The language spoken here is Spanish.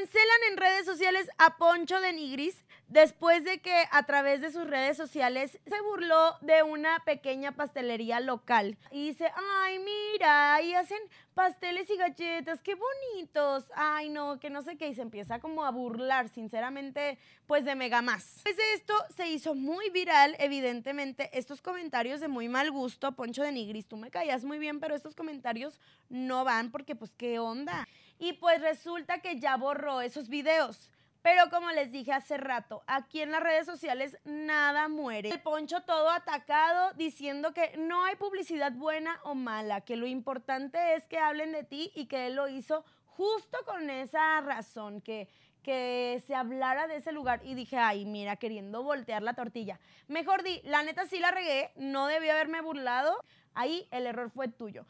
Cancelan en redes sociales a Poncho de Nigris después de que a través de sus redes sociales se burló de una pequeña pastelería local y dice, ay, mira, ahí hacen pasteles y galletas, qué bonitos. Ay, no, que no sé qué. Y se empieza como a burlar, sinceramente, pues de mega más. Después de esto se hizo muy viral, evidentemente, estos comentarios de muy mal gusto. Poncho de Nigris, tú me callas muy bien, pero estos comentarios no van porque, pues, ¿qué onda? Y pues resulta que ya borró esos videos. Pero como les dije hace rato, aquí en las redes sociales nada muere. El poncho todo atacado diciendo que no hay publicidad buena o mala, que lo importante es que hablen de ti y que él lo hizo justo con esa razón, que, que se hablara de ese lugar y dije, ay, mira, queriendo voltear la tortilla. Mejor di, la neta sí la regué, no debió haberme burlado, ahí el error fue tuyo.